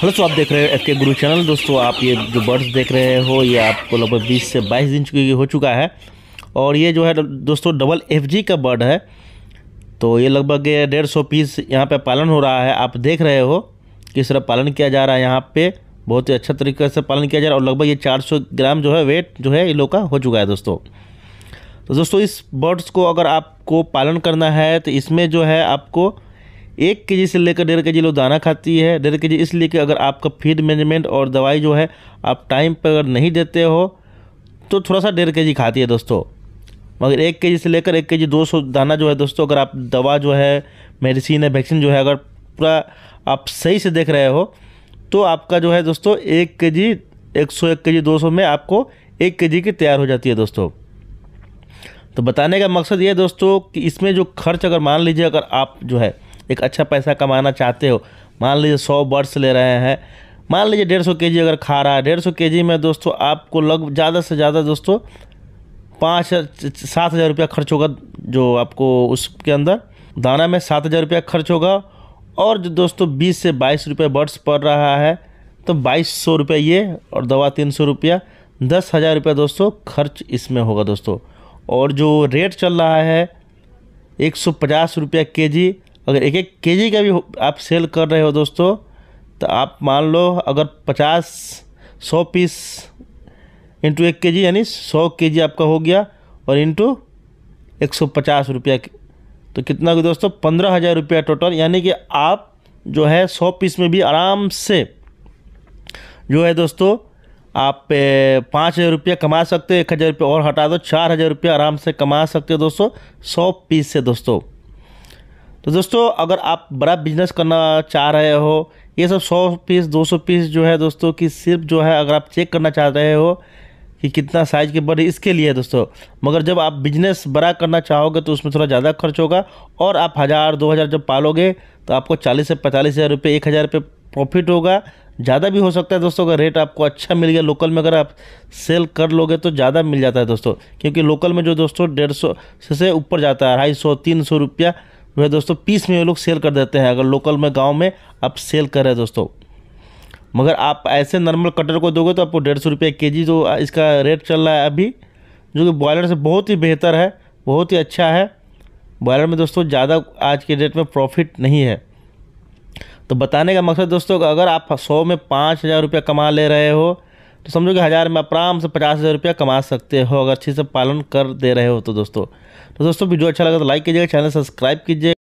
hello सो आप देख रहे हो एफ के गुरु चैनल दोस्तों आप ये जो बर्ड्स देख रहे हो ये आपको लगभग 20 से 22 दिन चुकी हो चुका है और ये जो है दोस्तों डबल एफ जी का बर्ड है तो ये लगभग डेढ़ सौ पीस यहाँ पे पालन हो रहा है आप देख रहे हो किस तरह पालन किया जा रहा है यहाँ पे बहुत ही अच्छा तरीके से पालन किया जा रहा है और लगभग ये सौ ग्राम जो है वेट जो है ये लोग का हो चुका है दोस्तों तो दोस्तों इस बर्ड्स को अगर आपको पालन करना है तो इसमें जो है आपको एक के जी से लेकर डेढ़ के जी लोग दाना खाती है डेढ़ के जी इसलिए कि अगर आपका फीड मैनेजमेंट और दवाई जो है आप टाइम पर अगर नहीं देते हो तो थोड़ा सा डेढ़ के जी खाती है दोस्तों मगर एक के जी से लेकर एक के जी दो सौ दाना जो है दोस्तों अगर आप दवा जो है मेडिसिन है वैक्सीन जो है अगर पूरा आप सही से देख रहे हो तो आपका जो है दोस्तों एक के जी एक सौ एक के जी दो सौ में आपको एक के जी की तैयार हो जाती है दोस्तों तो बताने का मकसद ये दोस्तों कि इसमें जो खर्च अगर मान लीजिए अगर आप जो है एक अच्छा पैसा कमाना चाहते हो मान लीजिए सौ बर्ड्स ले रहे हैं मान लीजिए डेढ़ सौ के जी अगर खा रहा है डेढ़ सौ के जी में दोस्तों आपको लग ज़्यादा से ज़्यादा दोस्तों पाँच सात हज़ार रुपया खर्च होगा जो आपको उसके अंदर दाना में सात हज़ार रुपया खर्च होगा और जो दोस्तों बीस से बाईस रुपये बर्ड्स पड़ रहा है तो बाईस सौ रुपये ये और दवा तीन सौ रुपया दस हज़ार रुपया दोस्तों खर्च इसमें होगा दोस्तों और जो रेट चल रहा है एक सौ पचास रुपया के जी अगर एक एक के का भी आप सेल कर रहे हो दोस्तों तो आप मान लो अगर पचास सौ पीस इंटू एक के जी यानी सौ के जी आपका हो गया और इंटू एक सौ पचास रुपया तो कितना हो दोस्तों पंद्रह हज़ार रुपया टोटल यानी कि आप जो है सौ पीस में भी आराम से जो है दोस्तों आप पाँच हज़ार रुपया कमा सकते हो एक हज़ार रुपया और हटा दो चार हज़ार रुपया आराम से कमा सकते हो दोस्तों सौ पीस से दोस्तों तो दोस्तों अगर आप बड़ा बिजनेस करना चाह रहे हो ये सब सौ पीस दो सौ पीस जो है दोस्तों कि सिर्फ जो है अगर आप चेक करना चाह रहे हो कि कितना साइज़ के बड़े इसके लिए है दोस्तों मगर जब आप बिजनेस बड़ा करना चाहोगे तो उसमें थोड़ा ज़्यादा खर्च होगा और आप हज़ार दो हज़ार जब पालोगे तो आपको चालीस से पैंतालीस हज़ार रुपये एक हज़ार रुपये प्रॉफिट होगा ज़्यादा भी हो सकता है दोस्तों अगर रेट आपको अच्छा मिल गया लोकल में अगर आप सेल कर लोगे तो ज़्यादा मिल जाता है दोस्तों क्योंकि लोकल में जो दोस्तों डेढ़ सौ से ऊपर जाता है ढाई सौ तीन सौ रुपया वह दोस्तों पीस में वो लोग सेल कर देते हैं अगर लोकल में गाँव में आप सेल कर रहे हैं दोस्तों मगर आप ऐसे नॉर्मल कटर को दोगे तो आपको डेढ़ सौ रुपये के जी जो इसका रेट चल रहा है अभी जो कि बॉयलर से बहुत ही बेहतर है बहुत ही अच्छा है बॉयलर में दोस्तों ज़्यादा आज के डेट में प्रॉफिट नहीं है तो बताने का मकसद दोस्तों अगर आप सौ में पाँच हज़ार रुपया कमा ले रहे हो तो समझो कि हज़ार में आप आराम से पचास हज़ार रुपया कमा सकते हो अगर अच्छे से पालन कर दे रहे हो तो दोस्तों तो दोस्तों वीडियो अच्छा लगा तो लाइक कीजिएगा चैनल सब्सक्राइब कीजिए